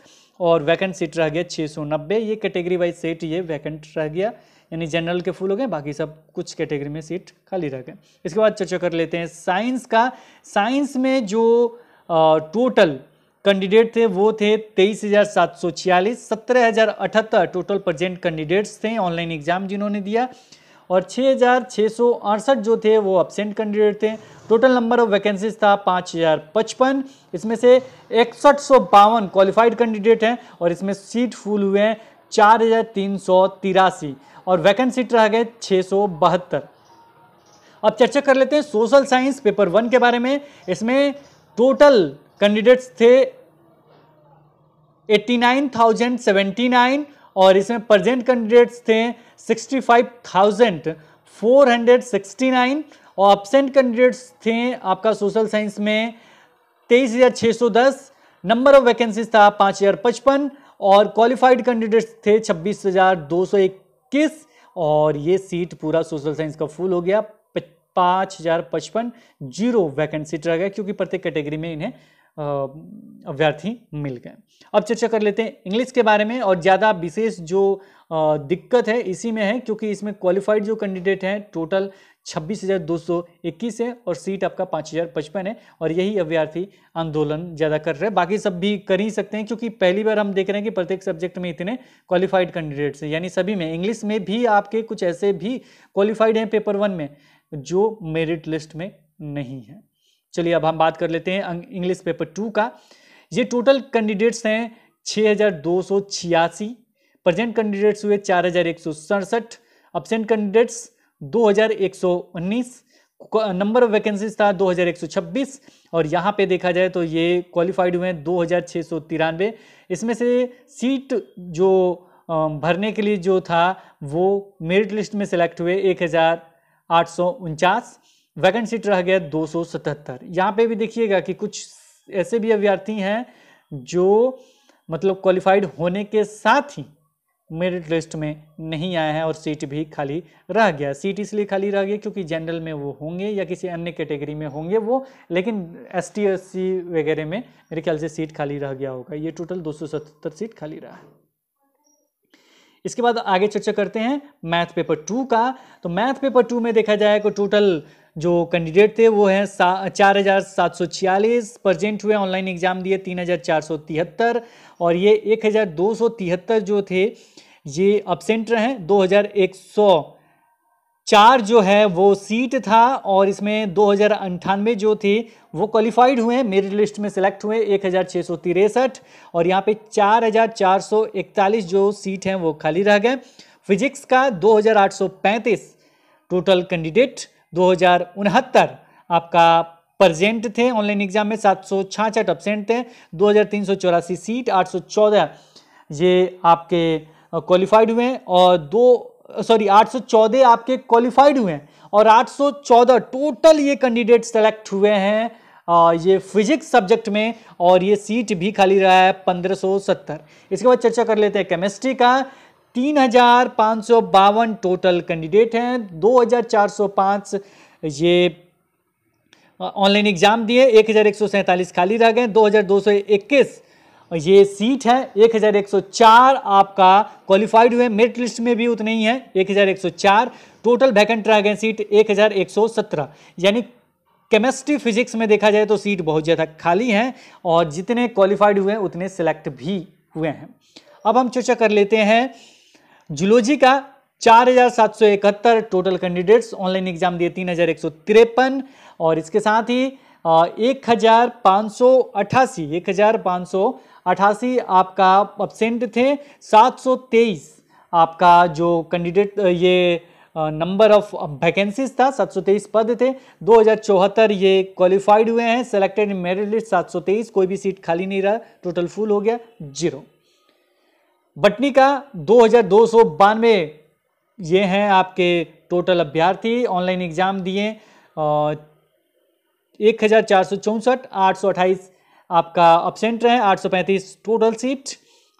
और वैकेंट सीट रह गया छः सौ नब्बे ये कैटेगरी वाइज सीट ये वैकेंट रह गया यानी जनरल के फुल हो गए बाकी सब कुछ कैटेगरी में सीट खाली रह गए इसके बाद चर्चा कर लेते हैं साइंस का साइंस में जो आ, टोटल कैंडिडेट थे वो थे तेईस हज़ार सात सौ छियालीस सत्रह हज़ार अठहत्तर टोटल प्रजेंट कैंडिडेट्स थे ऑनलाइन एग्जाम जिन्होंने दिया और छः जो थे वो अपसेंट कैंडिडेट थे टोटल नंबर ऑफ वैकेंसीज था पाँच हज़ार पचपन इसमें से इकसठ सौ बावन क्वालिफाइड कैंडिडेट हैं और इसमें सीट फुल हुए हैं चार हज़ार तीन सौ तिरासी और वैकेंट रह गए छः सौ बहत्तर अब चर्चा कर लेते हैं सोशल साइंस पेपर वन के बारे में इसमें टोटल कैंडिडेट्स थे 89,079 और इसमें प्रजेंट कैंडिडेट्स थे सिक्सटी और अपसेंट कैंडिडेट्स थे आपका सोशल साइंस में तेईस हज़ार छह सौ दस नंबर ऑफ वैकेंसीज था पांच हज़ार पचपन और क्वालिफाइड कैंडिडेट्स थे छब्बीस हज़ार दो सौ इक्कीस और ये सीट पूरा सोशल साइंस का फुल हो गया पांच हज़ार पचपन जीरो वैकेंसी रह गया क्योंकि प्रत्येक कैटेगरी में इन्हें अभ्यर्थी मिल गए अब चर्चा कर लेते हैं इंग्लिश के बारे में और ज़्यादा विशेष जो दिक्कत है इसी में है क्योंकि इसमें क्वालिफाइड जो कैंडिडेट हैं टोटल 26,221 है और सीट आपका 5,055 है और यही अभ्यर्थी आंदोलन ज़्यादा कर रहे हैं बाकी सब भी कर ही सकते हैं क्योंकि पहली बार हम देख रहे हैं कि प्रत्येक सब्जेक्ट में इतने क्वालिफाइड कैंडिडेट्स हैं यानी सभी में इंग्लिश में भी आपके कुछ ऐसे भी क्वालिफाइड हैं पेपर वन में जो मेरिट लिस्ट में नहीं है चलिए अब हम बात कर लेते हैं इंग्लिश पेपर टू का ये टोटल कैंडिडेट्स हैं छः प्रेजेंट कैंडिडेट्स हुए चार हज़ार एक सौ सड़सठ कैंडिडेट्स दो हज़ार एक सौ उन्नीस नंबर ऑफ वैकेंसीज था 2126 और यहाँ पे देखा जाए तो ये क्वालिफाइड हुए हैं दो हज़ार इसमें से सीट जो भरने के लिए जो था वो मेरिट लिस्ट में सेलेक्ट हुए एक हज़ार आठ सौ उनचास वैकेंट सीट रह गया 277 यहाँ पे भी देखिएगा कि कुछ ऐसे भी अभ्यर्थी हैं जो मतलब क्वालिफाइड होने के साथ ही मेरिट लिस्ट में नहीं आए हैं और सीट भी खाली रह गया सीट इसलिए खाली रह गया क्योंकि जनरल में वो होंगे या किसी अन्य कैटेगरी में होंगे वो लेकिन एस टी एस सी वगैरह में मेरे ख्याल से सीट खाली रह गया होगा ये टोटल 277 सीट खाली रहा है इसके बाद आगे चर्चा करते हैं मैथ पेपर टू का तो मैथ पेपर टू में देखा जाए तो टोटल जो कैंडिडेट थे वो हैं सा चार हज़ार सात सौ छियालीस प्रजेंट हुए ऑनलाइन एग्ज़ाम दिए तीन हज़ार चार सौ तिहत्तर और ये एक हज़ार दो सौ तिहत्तर जो थे ये अपसेंट रहे दो हज़ार एक सौ चार जो है वो सीट था और इसमें दो हज़ार अंठानवे जो थे वो क्वालिफाइड हुए मेरिट लिस्ट में सिलेक्ट हुए एक हज़ार छः सौ तिरसठ और यहाँ पे चार हज़ार चार सौ इकतालीस जो सीट हैं वो खाली रह गए फिजिक्स का दो हज़ार आठ सौ पैंतीस टोटल कैंडिडेट दो आपका प्रजेंट थे ऑनलाइन एग्जाम में सात सौ छाछठ अपसेंट थे दो हज़ार तीन सौ चौरासी सीट आठ ये आपके क्वालिफाइड हुए हैं और दो सॉरी आठ सौ चौदह आपके क्वालिफाइड हुए हैं और आठ सौ चौदह टोटल ये कैंडिडेट सेलेक्ट हुए हैं ये फिजिक्स सब्जेक्ट में और ये सीट भी खाली रहा है पंद्रह सत्तर इसके बाद चर्चा कर लेते हैं केमिस्ट्री का तीन हजार सौ बावन टोटल कैंडिडेट हैं दो हजार चार सौ ये ऑनलाइन एग्ज़ाम दिए एक हज़ार एक सौ खाली रह गए दो हज़ार दो सौ इक्कीस ये सीट है 1104 आपका क्वालिफाइड हुए मेरिट लिस्ट में भी उतने ही हैं 1104 टोटल वैकेंट रह गए सीट 1117 यानी केमिस्ट्री फिजिक्स में देखा जाए तो सीट बहुत ज़्यादा खाली हैं और जितने क्वालिफाइड हुए उतने सिलेक्ट भी हुए हैं अब हम चर्चा कर लेते हैं जुलोजी का चार हजार सात सौ इकहत्तर टोटल कैंडिडेट्स ऑनलाइन एग्जाम दिए तीन हजार एक सौ तिरपन और इसके साथ ही एक हजार पाँच सौ अट्ठासी एक हजार पाँच सौ अट्ठासी आपका एबसेंट थे सात सौ तेईस आपका जो कैंडिडेट ये नंबर ऑफ वैकेंसीज था 723 पद थे दो ये क्वालिफाइड हुए हैं सेलेक्टेड मेरिट लिस्ट तेईस कोई भी सीट खाली नहीं रहा टोटल फुल हो गया जीरो बटनी का दो हज़ार दो सौ बानवे ये हैं आपके टोटल अभ्यर्थी ऑनलाइन एग्ज़ाम दिए एक हज़ार चार सौ चौंसठ आठ सौ अट्ठाईस आपका अपसेंट रहे आठ सौ पैंतीस टोटल सीट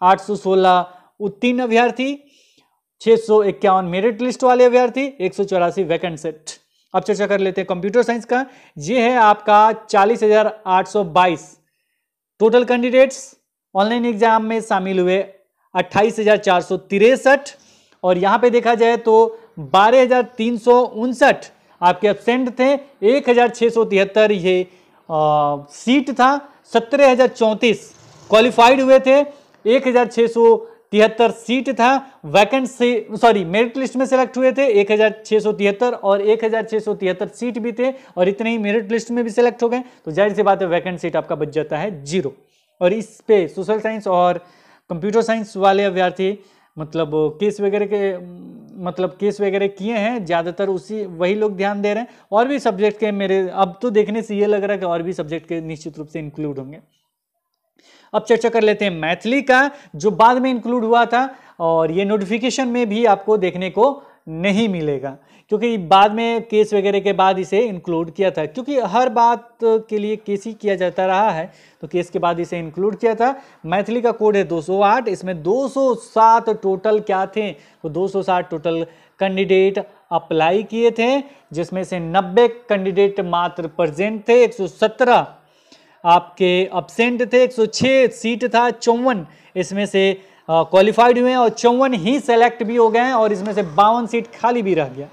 आठ सौ सोलह उत्तीर्ण अभ्यर्थी छः सौ इक्यावन मेरिट लिस्ट वाले अभ्यर्थी एक सौ चौरासी वैकेंट सेट अब चर्चा कर लेते हैं कंप्यूटर साइंस का ये है आपका चालीस हजार आठ सौ बाईस टोटल कैंडिडेट्स ऑनलाइन एग्जाम में शामिल हुए अट्ठाईस हज़ार चार सौ तिरसठ और यहाँ पे देखा जाए तो बारह हज़ार तीन सौ उनसठ आपके एबसेंट थे एक ये आ, सीट था सत्रह क्वालिफाइड हुए थे एक तिहत्तर सीट था वैकेंसी सॉरी मेरिट लिस्ट में सेलेक्ट हुए थे एक हज़ार छह सौ तिहत्तर और एक हज़ार छह सौ तिहत्तर सीट भी थे और इतने ही मेरिट लिस्ट में भी सिलेक्ट हो गए तो जाहिर सी बात है वैकेंट सीट आपका बच जाता है जीरो और इस पे सोशल साइंस और कंप्यूटर साइंस वाले अभ्यर्थी मतलब केस वगैरह के मतलब केस वगैरह किए हैं ज़्यादातर उसी वही लोग ध्यान दे रहे हैं और भी सब्जेक्ट के मेरे अब तो देखने से ये लग रहा है कि और भी सब्जेक्ट के निश्चित रूप से इंक्लूड होंगे अब चर्चा कर लेते हैं मैथिली का जो बाद में इंक्लूड हुआ था और ये नोटिफिकेशन में भी आपको देखने को नहीं मिलेगा क्योंकि बाद में केस वगैरह के बाद इसे इंक्लूड किया था क्योंकि हर बात के लिए केस ही किया जाता रहा है तो केस के बाद इसे इंक्लूड किया था मैथिली का कोड है 208 इसमें 207 टोटल क्या थे तो 207 टोटल कैंडिडेट अप्लाई किए थे जिसमें से 90 कैंडिडेट मात्र प्रजेंट थे एक आपके अपसेंट थे एक सीट था चौवन इसमें से क्वालिफाइड हुए हैं और चौवन ही सेलेक्ट भी हो गए हैं और इसमें से बावन सीट खाली भी रह गया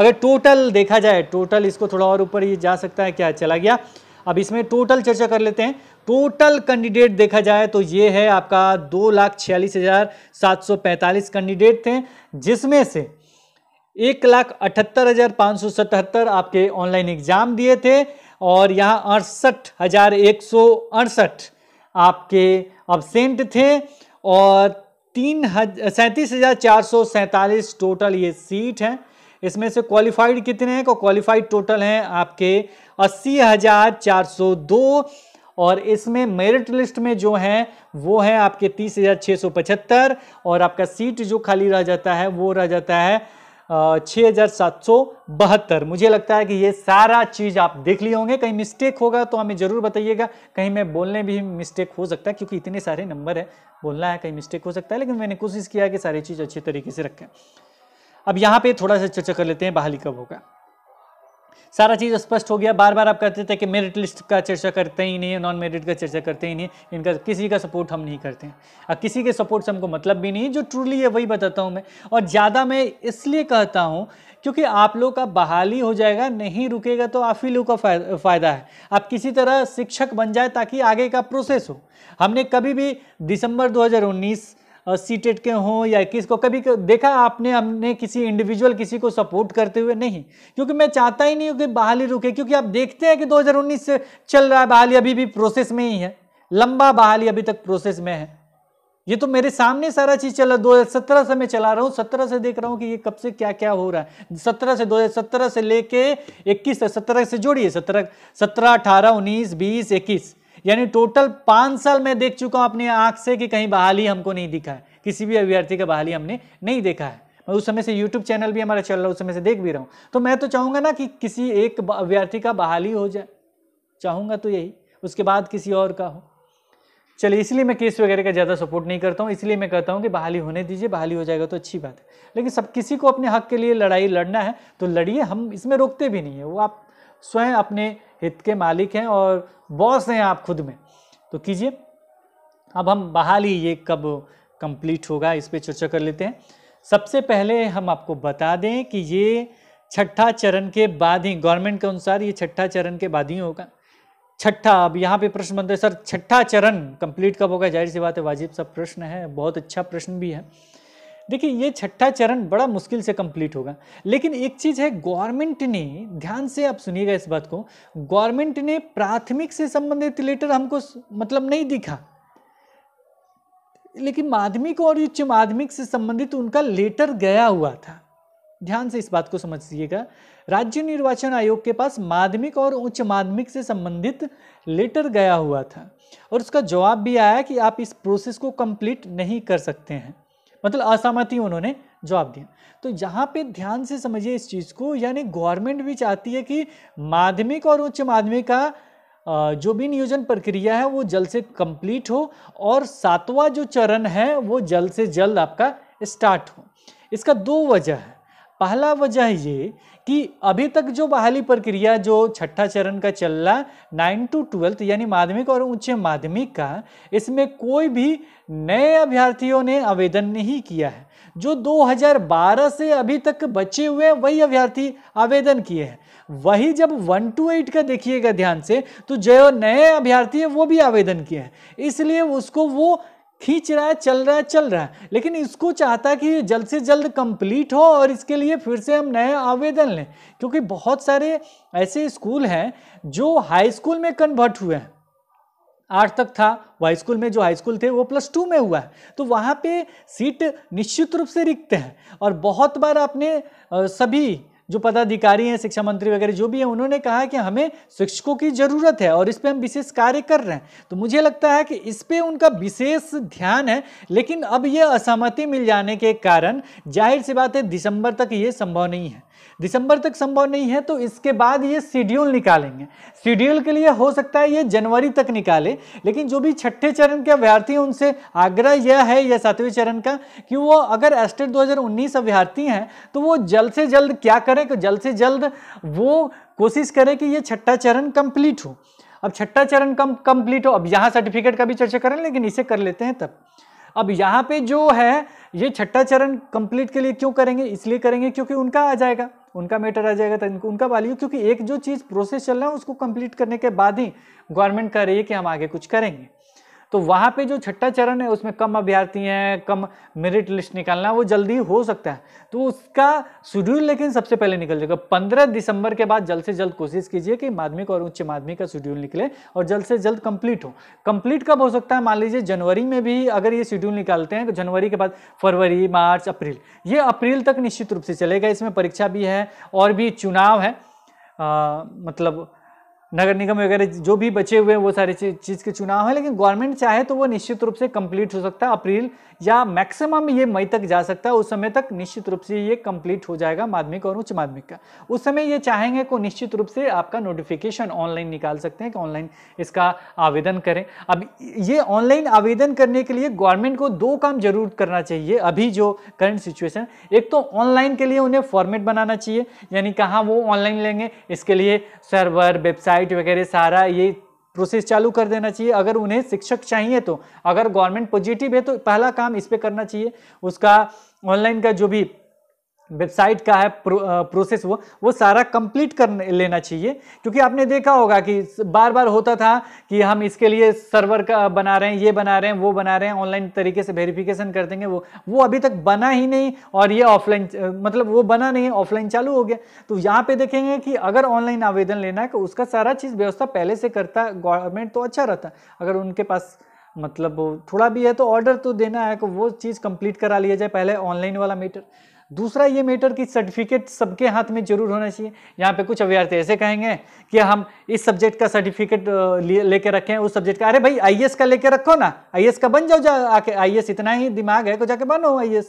अगर टोटल देखा जाए टोटल इसको थोड़ा और ऊपर ये जा सकता है क्या चला गया अब इसमें टोटल चर्चा कर लेते हैं टोटल कैंडिडेट देखा जाए तो ये है आपका दो लाख छियालीस हज़ार सात सौ पैंतालीस कैंडिडेट थे जिसमें से एक लाख अठहत्तर हज़ार पाँच सौ सतहत्तर आपके ऑनलाइन एग्ज़ाम दिए थे और यहाँ अड़सठ हज़ार एक सौ अड़सठ आपके अबसेंट थे और तीन हज सैंतीस हज़ार चार सौ सैंतालीस टोटल ये सीट हैं इसमें से क्वालिफाइड कितने हैं क्वालिफाइड टोटल हैं आपके अस्सी हज़ार चार सौ दो और इसमें मेरिट लिस्ट में जो हैं वो हैं आपके तीस हज़ार छः सौ पचहत्तर और आपका सीट जो खाली रह जाता है वो रह जाता है छः हज़ार सात सौ बहत्तर मुझे लगता है कि ये सारा चीज़ आप देख लिए होंगे कहीं मिस्टेक होगा तो हमें ज़रूर बताइएगा कहीं मैं बोलने भी मिस्टेक हो सकता है क्योंकि इतने सारे नंबर है बोलना है कहीं मिस्टेक हो सकता है लेकिन मैंने कोशिश किया कि सारी चीज़ अच्छी तरीके से रखें अब यहाँ पे थोड़ा सा चर्चा कर लेते हैं बहाली कब होगा सारा चीज़ स्पष्ट हो गया बार बार आप कहते थे कि मेरिट लिस्ट का चर्चा करते ही नहीं नॉन मेरिट का चर्चा करते ही नहीं इनका किसी का सपोर्ट हम नहीं करते हैं और किसी के सपोर्ट से हमको मतलब भी नहीं जो ट्रूली है वही बताता हूँ मैं और ज़्यादा मैं इसलिए कहता हूँ क्योंकि आप लोग का बहाली हो जाएगा नहीं रुकेगा तो आप ही लोग का फ़ायदा है आप किसी तरह शिक्षक बन जाए ताकि आगे का प्रोसेस हो हमने कभी भी दिसंबर 2019 सीटेट के हों या किस को कभी देखा आपने हमने किसी इंडिविजुअल किसी को सपोर्ट करते हुए नहीं क्योंकि मैं चाहता ही नहीं हूँ कि बहाली रुके क्योंकि आप देखते हैं कि 2019 से चल रहा है बहाली अभी भी प्रोसेस में ही है लंबा बहाली अभी तक प्रोसेस में है ये तो मेरे सामने सारा चीज चला दो हज़ार सत्रह से मैं चला रहा हूँ सत्रह से देख रहा हूँ कि ये कब से क्या क्या हो रहा है सत्रह से दो हज़ार सत्रह से लेके इक्कीस सत्रह से जोड़िए सत्रह सत्रह अठारह उन्नीस बीस इक्कीस यानी टोटल पाँच साल मैं देख चुका हूँ अपनी आँख से कि कहीं बहाली हमको नहीं दिखा है किसी भी अभ्यर्थी का बहाली हमने नहीं देखा है मैं उस समय से यूट्यूब चैनल भी हमारा चल रहा है उस समय से देख भी रहा हूँ तो मैं तो चाहूँगा ना कि किसी एक अभ्यर्थी का बहाली हो जाए चाहूँगा तो यही उसके बाद किसी और का हो चलिए इसलिए मैं केस वगैरह का ज़्यादा सपोर्ट नहीं करता हूँ इसलिए मैं कहता हूँ कि बहाली होने दीजिए बहाली हो जाएगा तो अच्छी बात है लेकिन सब किसी को अपने हक के लिए लड़ाई लड़ना है तो लड़िए हम इसमें रोकते भी नहीं है वो आप स्वयं अपने हित के मालिक हैं और बॉस हैं आप खुद में तो कीजिए अब हम बहाली ये कब कंप्लीट होगा इस पर चर्चा कर लेते हैं सबसे पहले हम आपको बता दें कि ये छठा चरण के बाद ही गवर्नमेंट के अनुसार ये छठा चरण के बाद ही होगा छठा अब यहाँ पे प्रश्न बनता है सर छठा चरण कंप्लीट कब होगा जाहिर सी बात है वाजिब सा प्रश्न है बहुत अच्छा प्रश्न भी है देखिए ये छठा चरण बड़ा मुश्किल से कंप्लीट होगा लेकिन एक चीज़ है गवर्नमेंट ने ध्यान से आप सुनिएगा इस बात को गवर्नमेंट ने प्राथमिक से संबंधित लेटर हमको मतलब नहीं दिखा लेकिन माध्यमिक और उच्च माध्यमिक से संबंधित उनका लेटर गया हुआ था ध्यान से इस बात को समझिएगा राज्य निर्वाचन आयोग के पास माध्यमिक और उच्च माध्यमिक से संबंधित लेटर गया हुआ था और उसका जवाब भी आया कि आप इस प्रोसेस को कंप्लीट नहीं कर सकते हैं मतलब असहमति उन्होंने जवाब दिया तो यहाँ पे ध्यान से समझिए इस चीज़ को यानी गवर्नमेंट भी चाहती है कि माध्यमिक और उच्च माध्यमिक का जो भी नियोजन प्रक्रिया है वो जल्द से कंप्लीट हो और सातवां जो चरण है वो जल्द से जल्द आपका स्टार्ट हो इसका दो वजह है पहला वजह ये कि अभी तक जो बहाली प्रक्रिया जो छठा चरण का चल रहा नाइन टू ट्वेल्थ यानी माध्यमिक और उच्च माध्यमिक का इसमें कोई भी नए अभ्यर्थियों ने आवेदन नहीं किया है जो 2012 से अभी तक बचे हुए वही अभ्यर्थी आवेदन किए हैं वही जब वन टू एट का देखिएगा ध्यान से तो जो नए अभ्यर्थी है वो भी आवेदन किए हैं इसलिए उसको वो खींच रहा है चल रहा है चल रहा है लेकिन इसको चाहता है कि जल्द से जल्द कंप्लीट हो और इसके लिए फिर से हम नए आवेदन लें क्योंकि बहुत सारे ऐसे स्कूल हैं जो हाई स्कूल में कन्वर्ट हुए हैं आठ तक था वो हाई स्कूल में जो हाई स्कूल थे वो प्लस टू में हुआ है तो वहाँ पे सीट निश्चित रूप से रिक्त है और बहुत बार आपने सभी जो पदाधिकारी हैं शिक्षा मंत्री वगैरह जो भी हैं उन्होंने कहा कि हमें शिक्षकों की ज़रूरत है और इस पर हम विशेष कार्य कर रहे हैं तो मुझे लगता है कि इस पर उनका विशेष ध्यान है लेकिन अब ये असहमति मिल जाने के कारण जाहिर सी बात है दिसंबर तक ये संभव नहीं है दिसंबर तक संभव नहीं है तो इसके बाद ये शेड्यूल निकालेंगे शेड्यूल के लिए हो सकता है ये जनवरी तक निकाले लेकिन जो भी छठे चरण के अभ्यर्थी हैं उनसे आग्रह यह है या सातवें चरण का कि वो अगर एस्टेट 2019 अभ्यर्थी हैं तो वो जल्द से जल्द क्या करें कि जल्द से जल्द वो कोशिश करें कि ये छठा चरण कम्प्लीट हो अब छठा चरण कम कम्प्लीट हो अब यहाँ सर्टिफिकेट का भी चर्चा करें लेकिन इसे कर लेते हैं तब अब यहाँ पे जो है ये छठा चरण कंप्लीट के लिए क्यों करेंगे इसलिए करेंगे क्योंकि उनका आ जाएगा उनका मैटर आ जाएगा तो उनका वैल्यू क्योंकि एक जो चीज़ प्रोसेस चल रहा है उसको कंप्लीट करने के बाद ही गवर्नमेंट कह रही है कि हम आगे कुछ करेंगे तो वहाँ पे जो छठा चरण है उसमें कम अभ्यर्थी हैं कम मेरिट लिस्ट निकालना वो जल्दी हो सकता है तो उसका शेड्यूल लेकिन सबसे पहले निकल जाएगा पंद्रह दिसंबर के बाद जल्द से जल्द कोशिश कीजिए कि माध्यमिक और उच्च माध्यमिक का शेड्यूल निकले और जल्द से जल्द कंप्लीट हो कंप्लीट कब हो सकता है मान लीजिए जनवरी में भी अगर ये शेड्यूल निकालते हैं तो जनवरी के बाद फरवरी मार्च अप्रैल ये अप्रैल तक निश्चित रूप से चलेगा इसमें परीक्षा भी है और भी चुनाव है आ, मतलब नगर निगम वगैरह जो भी बचे हुए हैं वो सारी चीज़ के चुनाव है लेकिन गवर्नमेंट चाहे तो वो निश्चित रूप से कंप्लीट हो सकता है अप्रैल या मैक्सिमम ये मई तक जा सकता है उस समय तक निश्चित रूप से ये कंप्लीट हो जाएगा माध्यमिक और उच्च माध्यमिक का उस समय ये चाहेंगे को तो निश्चित रूप से आपका नोटिफिकेशन ऑनलाइन निकाल सकते हैं कि ऑनलाइन इसका आवेदन करें अब ये ऑनलाइन आवेदन करने के लिए गवर्नमेंट को दो काम जरूर करना चाहिए अभी जो करंट सिचुएशन एक तो ऑनलाइन के लिए उन्हें फॉर्मेट बनाना चाहिए यानी कहाँ वो ऑनलाइन लेंगे इसके लिए सर्वर वेबसाइट लाइट वगैरह सारा ये प्रोसेस चालू कर देना चाहिए अगर उन्हें शिक्षक चाहिए तो अगर गवर्नमेंट पॉजिटिव है तो पहला काम इस पर करना चाहिए उसका ऑनलाइन का जो भी वेबसाइट का है प्रो, प्रोसेस वो वो सारा कंप्लीट कर लेना चाहिए क्योंकि आपने देखा होगा कि बार बार होता था कि हम इसके लिए सर्वर का बना रहे हैं ये बना रहे हैं वो बना रहे हैं ऑनलाइन तरीके से वेरिफिकेशन कर देंगे वो वो अभी तक बना ही नहीं और ये ऑफलाइन मतलब वो बना नहीं ऑफलाइन चालू हो गया तो यहाँ पर देखेंगे कि अगर ऑनलाइन आवेदन लेना है तो उसका सारा चीज़ व्यवस्था पहले से करता गवर्नमेंट तो अच्छा रहता अगर उनके पास मतलब थोड़ा भी है तो ऑर्डर तो देना है कि तो वो चीज़ कंप्लीट करा लिया जाए पहले ऑनलाइन वाला मीटर दूसरा ये मैटर कि सर्टिफिकेट सबके हाथ में जरूर होना चाहिए यहाँ पे कुछ अभ्यर्थी ऐसे कहेंगे कि हम इस सब्जेक्ट का सर्टिफिकेट लेके रखें उस सब्जेक्ट का अरे भाई आई का लेके रखो ना आई का बन जाओ जा आके आई इतना ही दिमाग है को जाके बनो आई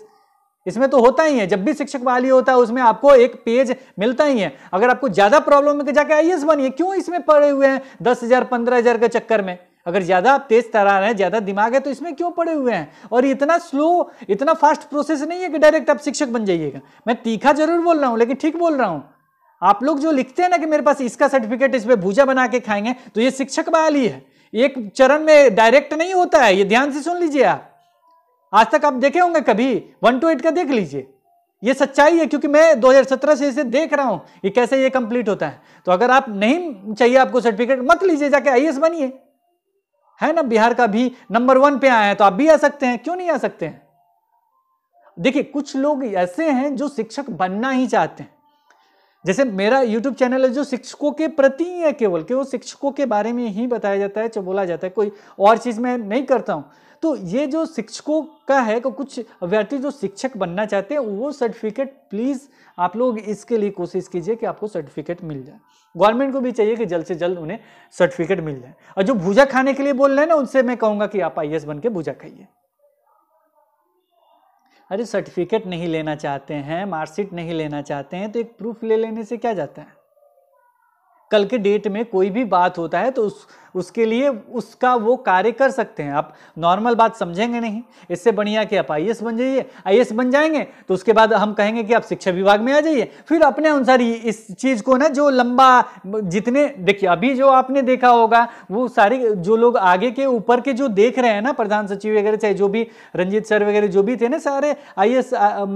इसमें तो होता ही है जब भी शिक्षक बाली होता है उसमें आपको एक पेज मिलता ही है अगर आपको ज्यादा प्रॉब्लम है तो जाके आई बनिए क्यों इसमें पड़े हुए हैं दस हजार पंद्रह हजार के चक्कर में अगर ज़्यादा आप तेज तरार हैं ज़्यादा दिमाग है तो इसमें क्यों पड़े हुए हैं और इतना स्लो इतना फास्ट प्रोसेस नहीं है कि डायरेक्ट आप शिक्षक बन जाइएगा मैं तीखा जरूर बोल रहा हूँ लेकिन ठीक बोल रहा हूँ आप लोग जो लिखते हैं ना कि मेरे पास इसका सर्टिफिकेट इस पर भूजा बना के खाएंगे तो ये शिक्षक ही है एक चरण में डायरेक्ट नहीं होता है ये ध्यान से सुन लीजिए आप आज तक आप देखे होंगे कभी वन टू एट का देख लीजिए ये सच्चाई है क्योंकि मैं 2017 से इसे देख रहा हूं ये कैसे ये कंप्लीट होता है तो अगर आप नहीं चाहिए आपको सर्टिफिकेट मत लीजिए जाके आई बनिए है ना बिहार का भी नंबर वन पे आया है तो आप भी आ सकते हैं क्यों नहीं आ सकते हैं देखिए कुछ लोग ऐसे हैं जो शिक्षक बनना ही चाहते हैं जैसे मेरा YouTube चैनल है जो शिक्षकों के प्रति ही है केवल केवल शिक्षकों के बारे में ही बताया जाता है जो बोला जाता है कोई और चीज़ मैं नहीं करता हूँ तो ये जो शिक्षकों का है कुछ अभ्यर्थी जो शिक्षक बनना चाहते हैं वो सर्टिफिकेट प्लीज़ आप लोग इसके लिए कोशिश कीजिए कि आपको सर्टिफिकेट मिल जाए गवर्नमेंट को भी चाहिए कि जल्द से जल्द उन्हें सर्टिफिकेट मिल जाए और जो भूजा खाने के लिए बोल रहे हैं ना उनसे मैं कहूँगा कि आप आई बन के भूजा खाइए अरे सर्टिफिकेट नहीं लेना चाहते हैं मार्कशीट नहीं लेना चाहते हैं तो एक प्रूफ ले लेने से क्या जाता है कल के डेट में कोई भी बात होता है तो उस उसके लिए उसका वो कार्य कर सकते हैं आप नॉर्मल बात समझेंगे नहीं इससे बढ़िया कि आप आई बन जाइए आई बन जाएंगे तो उसके बाद हम कहेंगे कि आप शिक्षा विभाग में आ जाइए फिर अपने अनुसार इस चीज़ को ना जो लंबा जितने देखिए अभी जो आपने देखा होगा वो सारे जो लोग आगे के ऊपर के जो देख रहे हैं ना प्रधान सचिव वगैरह चाहे जो भी रंजीत सर वगैरह जो भी थे ना सारे आई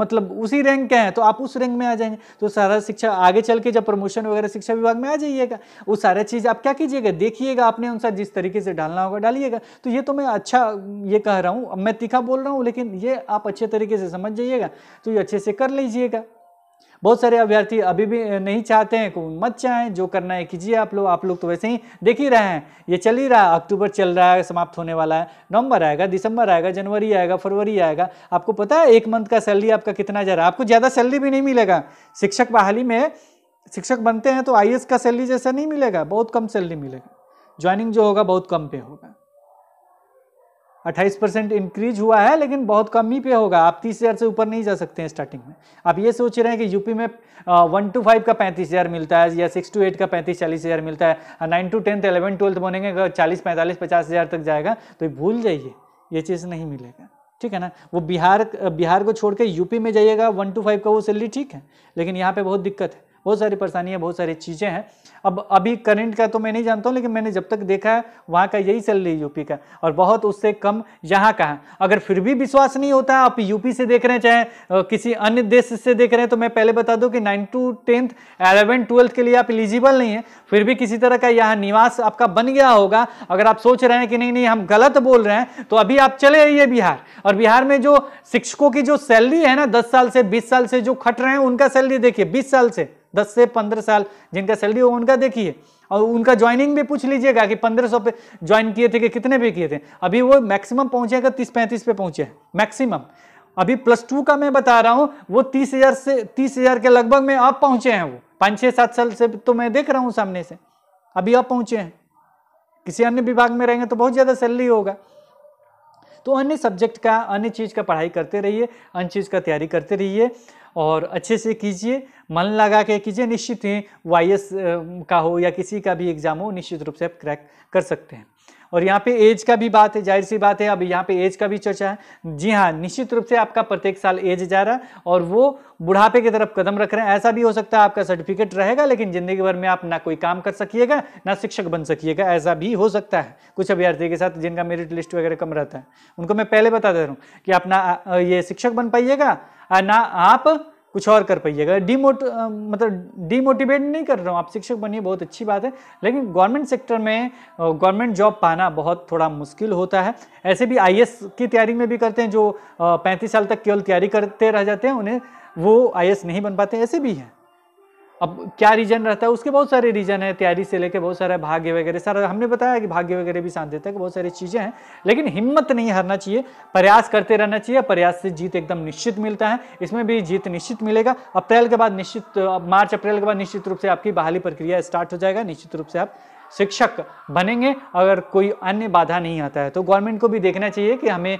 मतलब उसी रैंक के हैं तो आप उस रैंक में आ जाएंगे तो सारा शिक्षा आगे चल के जब प्रमोशन वगैरह शिक्षा विभाग में आ जाइएगा वो सारा चीज़ आप क्या कीजिएगा देखिएगा आपने अपने अनुसार जिस तरीके से डालना होगा डालिएगा तो ये तो मैं अच्छा ये कह रहा हूँ मैं तीखा बोल रहा हूँ लेकिन ये आप अच्छे तरीके से समझ जाइएगा तो ये अच्छे से कर लीजिएगा बहुत सारे अभ्यर्थी अभी भी नहीं चाहते हैं को मत चाहें जो करना है कीजिए आप लोग आप लोग तो वैसे ही देख ही रहे हैं ये चल ही रहा है अक्टूबर चल रहा है समाप्त होने वाला है नवंबर आएगा दिसंबर आएगा जनवरी आएगा फरवरी आएगा आपको पता है एक मंथ का सैलरी आपका कितना जा रहा है आपको ज़्यादा सैलरी भी नहीं मिलेगा शिक्षक बहाली में शिक्षक बनते हैं तो आई का सैलरी जैसा नहीं मिलेगा बहुत कम सैलरी मिलेगा ज्वाइनिंग जो होगा बहुत कम पे होगा 28 परसेंट इंक्रीज हुआ है लेकिन बहुत कम ही पे होगा आप तीस हज़ार से ऊपर नहीं जा सकते हैं स्टार्टिंग में आप ये सोच रहे हैं कि यूपी में वन टू फाइव का पैंतीस हज़ार मिलता है या सिक्स टू एट का पैंतीस चालीस हज़ार मिलता है nine to tenth eleven twelfth बनेंगे अगर चालीस पैंतालीस पचास हज़ार तक जाएगा तो भूल जाइए ये चीज़ नहीं मिलेगा ठीक है ना वो बिहार बिहार को छोड़ के यूपी में जाइएगा वन टू फाइव का वो सैलरी ठीक है लेकिन यहाँ पर बहुत दिक्कत है बहुत सारी परेशानियाँ बहुत सारी चीज़ें हैं अब अभी करंट का तो मैं नहीं जानता हूँ लेकिन मैंने जब तक देखा है वहाँ का यही चल रही यूपी का और बहुत उससे कम यहाँ का है अगर फिर भी विश्वास नहीं होता आप यूपी से देख रहे हैं चाहे किसी अन्य देश से देख रहे हैं तो मैं पहले बता दूँ कि nine to tenth eleven twelfth के लिए आप इलिजिबल नहीं है फिर भी किसी तरह का यहाँ निवास आपका बन गया होगा अगर आप सोच रहे हैं कि नहीं नहीं हम गलत बोल रहे हैं तो अभी आप चले आइए बिहार और बिहार में जो शिक्षकों की जो सैलरी है ना दस साल से बीस साल से जो खट रहे हैं उनका सैलरी देखिए बीस साल से दस से पंद्रह साल जिनका सैलरी हो उनका जाएगा देखिए और उनका ज्वाइनिंग भी पूछ लीजिएगा कि 1500 पे ज्वाइन किए थे कि कितने पे किए थे अभी वो मैक्सिमम पहुंचेगा तीस पैंतीस पे पहुंचे हैं मैक्सिमम अभी प्लस टू का मैं बता रहा हूँ वो तीस हजार से तीस हजार के लगभग में आप पहुंचे हैं वो पाँच छः सात साल से तो मैं देख रहा हूँ सामने से अभी आप पहुंचे हैं किसी अन्य विभाग में रहेंगे तो बहुत ज़्यादा सैलरी होगा तो अन्य सब्जेक्ट का अन्य चीज़ का पढ़ाई करते रहिए अन्य चीज़ का तैयारी करते रहिए और अच्छे से कीजिए मन लगा के कीजिए निश्चित ही वाई का हो या किसी का भी एग्ज़ाम हो निश्चित रूप से आप क्रैक कर सकते हैं और यहाँ पे एज का भी बात है जाहिर सी बात है अब यहाँ पे एज का भी चर्चा है जी हाँ निश्चित रूप से आपका प्रत्येक साल एज जा रहा है और वो बुढ़ापे की तरफ कदम रख रहे हैं ऐसा भी हो सकता है आपका सर्टिफिकेट रहेगा लेकिन जिंदगी भर में आप ना कोई काम कर सकिएगा ना शिक्षक बन सकिएगा ऐसा भी हो सकता है कुछ अभ्यर्थी के साथ जिनका मेरिट लिस्ट वगैरह कम रहता है उनको मैं पहले बता दे रहा हूँ कि आप ये शिक्षक बन पाइएगा ना आप कुछ और कर पाइएगा डीमोट मतलब डीमोटिवेट नहीं कर रहा हूँ आप शिक्षक बनिए बहुत अच्छी बात है लेकिन गवर्नमेंट सेक्टर में गवर्नमेंट जॉब पाना बहुत थोड़ा मुश्किल होता है ऐसे भी आई की तैयारी में भी करते हैं जो पैंतीस साल तक केवल तैयारी करते रह जाते हैं उन्हें वो आई नहीं बन पाते ऐसे भी हैं अब क्या रीजन रहता है उसके बहुत सारे रीजन है तैयारी से लेकर बहुत सारा भाग्य वगैरह सारा हमने बताया कि भाग्य वगैरह भी शांत देता है बहुत सारी चीज़ें हैं लेकिन हिम्मत नहीं हारना चाहिए प्रयास करते रहना चाहिए प्रयास से जीत एकदम निश्चित मिलता है इसमें भी जीत निश्चित मिलेगा अप्रैल के बाद निश्चित मार्च अप्रैल के बाद निश्चित रूप से आपकी बहाली प्रक्रिया स्टार्ट हो जाएगा निश्चित रूप से आप शिक्षक बनेंगे अगर कोई अन्य बाधा नहीं आता है तो गवर्नमेंट को भी देखना चाहिए कि हमें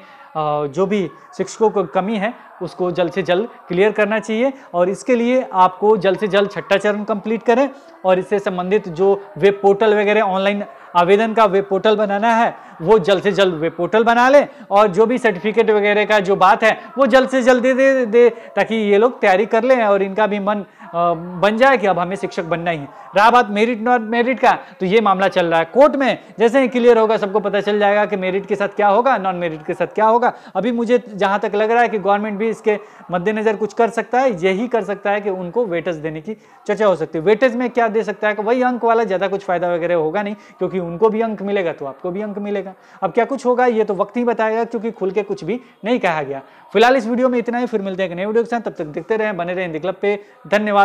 जो भी शिक्षकों की कमी है उसको जल्द से जल्द क्लियर करना चाहिए और इसके लिए आपको जल्द से जल्द छठा चरण कंप्लीट करें और इससे संबंधित जो वेब पोर्टल वगैरह ऑनलाइन आवेदन का वेब पोर्टल बनाना है वो जल्द से जल्द वेब पोर्टल बना लें और जो भी सर्टिफिकेट वगैरह का जो बात है वो जल्द से जल्द दे दे दे ताकि ये लोग तैयारी कर लें और इनका भी मन बन जाए कि अब हमें शिक्षक बनना ही है रहा बात मेरिट नॉट मेरिट का तो ये मामला चल रहा है कोर्ट में जैसे ही क्लियर होगा सबको पता चल जाएगा कि मेरिट के साथ क्या होगा नॉन मेरिट के साथ क्या होगा अभी मुझे जहाँ तक लग रहा है कि गवर्नमेंट भी इसके मद्देनज़र कुछ कर सकता है यही कर सकता है कि उनको वेटेज देने की चर्चा हो सकती है वेटेज में क्या दे सकता है कि वही अंक वाला ज़्यादा कुछ फायदा वगैरह होगा नहीं क्योंकि उनको भी अंक मिलेगा तो आपको भी अंक मिलेगा अब क्या कुछ होगा ये तो वक्त ही बताएगा क्योंकि खुल के कुछ भी नहीं कहा गया फिलहाल इस वीडियो में इतना ही फिर मिलते हैं एक नए वीडियो के साथ तब तक देखते रहें बने रहें दिक्लब पे धन्यवाद